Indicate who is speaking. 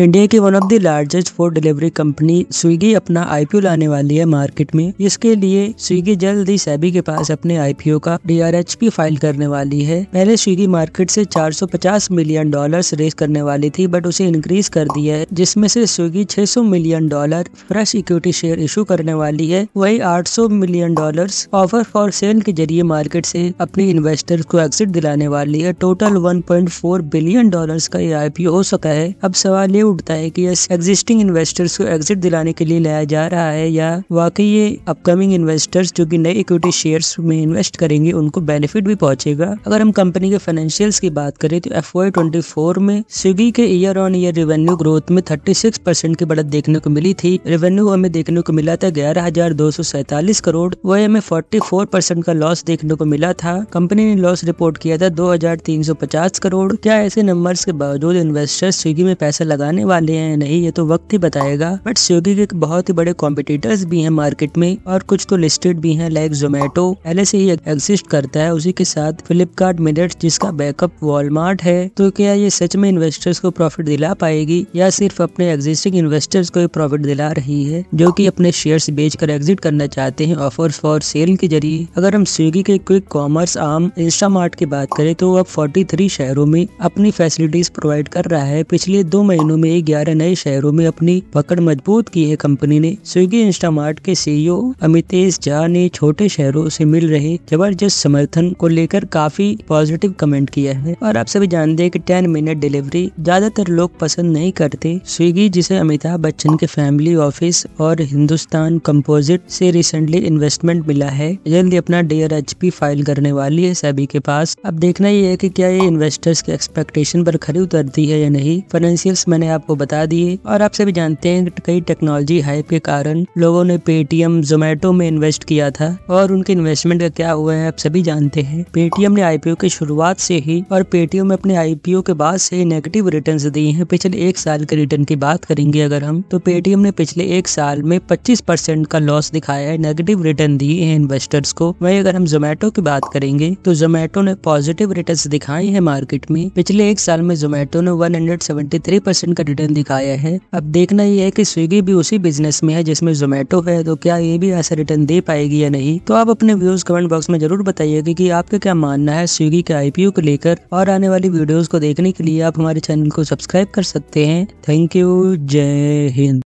Speaker 1: India की one of the largest food delivery company Swiggy अपना IPO लाने वाली है मार्केट में इसके लिए स्विगी जल्द ही सैबी के पास अपने आईपीओ का डीआरएचपी फाइल करने वाली है पहले स्विगी मार्केट से 450 मिलियन डॉलर्स रेस करने वाली थी बट उसे इंक्रीज कर दिया है जिसमें से Swiggy 600 million dollar fresh equity share issue करने वाली है वही 800 million dollar offer for sale के जरिए मार्केट से अपने इन्वेस्टर को एग्जिट दिलाने वाली है टोटल 1.4 बिलियन डॉलर्स का ये आईपीओ हो सका है अब सवाल ये उठता है कि एग्जिस्टिंग इन्वेस्टर्स को एग्जिट दिलाने के लिए लाया जा रहा है या वाकई ये अपकमिंग इन्वेस्टर्स जो कि नए इक्विटी शेयर्स में इन्वेस्ट करेंगे उनको बेनिफिट भी पहुंचेगा अगर हम कंपनी के फाइनेंशियल्स की बात करें तो एफ ट्वेंटी फोर में स्विगी के year on year revenue growth में थर्टी सिक्स परसेंट की बढ़त देखने को मिली थी रेवेन्यू हमें देखने को मिला था ग्यारह हजार दो सौ सैतालीस करोड़ वह हमें फोर्टी फोर परसेंट का लॉस देखने को मिला था कंपनी ने लॉस रिपोर्ट किया था दो हजार तीन सौ पचास करोड़ क्या ऐसे नंबर्स के बावजूद इन्वेस्टर्स स्विगी में पैसा लगाने आने वाले हैं या नहीं ये तो वक्त ही बताएगा बट स्विगी के बहुत ही बड़े कॉम्पिटिटर्स भी हैं मार्केट में और कुछ तो लिस्टेड भी हैं लाइक जोमेटो पहले से ही एग्जिस्ट करता है उसी के साथ फ्लिपकार्ट मिनट जिसका बैकअप वॉलमार्ट है तो क्या ये सच में इन्वेस्टर्स को प्रॉफिट दिला पाएगी या सिर्फ अपने एग्जिस्टिंग इन्वेस्टर्स को प्रॉफिट दिला रही है जो की अपने शेयर बेच कर एग्जिट करना चाहते हैं ऑफर फॉर सेल के जरिए अगर हम स्विगी के क्विक कॉमर्स आर्म इंस्टामार्ट की बात करें तो अब फोर्टी शहरों में अपनी फैसिलिटीज प्रोवाइड कर रहा है पिछले दो महीनों में में ग्यारह नए शहरों में अपनी पकड़ मजबूत की है कंपनी ने स्विगी इंस्टामार्ट के सीईओ e अमितेश झा ने छोटे शहरों से मिल रहे जबरदस्त समर्थन को लेकर काफी पॉजिटिव कमेंट किया है और आप सभी जानते हैं कि टेन मिनट डिलीवरी ज्यादातर लोग पसंद नहीं करते स्विगी जिसे अमिताभ बच्चन के फैमिली ऑफिस और हिंदुस्तान कंपोजिट से रिसेंटली इन्वेस्टमेंट मिला है जल्दी अपना डेयर एच फाइल करने वाली है सभी के पास अब देखना ये है की क्या ये इन्वेस्टर्स के एक्सपेक्टेशन पर खरी उतरती है या नहीं फाइनेंशियल्स मैंने आपको बता दिए और आप सभी जानते हैं कई टेक्नोलॉजी हाइप के कारण लोगों ने पेटीएम जोमेटो में इन्वेस्ट किया था और उनके इन्वेस्टमेंट का क्या हुआ है आप सभी जानते हैं पेटीएम ने आईपीओ की शुरुआत से ही और पेटीएम में अपने आईपीओ के बाद से नेगेटिव रिटर्न दिए हैं पिछले एक साल के रिटर्न की बात करेंगे अगर हम तो पेटीएम ने पिछले एक साल में पच्चीस परसेंट का लॉस दिखाया है नेगेटिव रिटर्न दिए है इन्वेस्टर्स को वही अगर हम जोमेटो की बात करेंगे तो जोमेटो ने पॉजिटिव रिटर्न दिखाए हैं मार्केट में पिछले एक साल में जोमेटो ने 173 परसेंट का रिटर्न दिखाया है अब देखना यह है कि स्विगी भी उसी बिजनेस में है जिसमें जोमेटो है तो क्या ये भी ऐसा रिटर्न दे पाएगी या नहीं तो आप अपने व्यूज कमेंट बॉक्स में जरूर बताइएगा कि आपका क्या मानना है स्विगी के आईपीओ को लेकर और आने वाली वीडियोज को देखने के लिए आप हमारे चैनल को सब्सक्राइब कर सकते हैं थैंक यू जय हिंद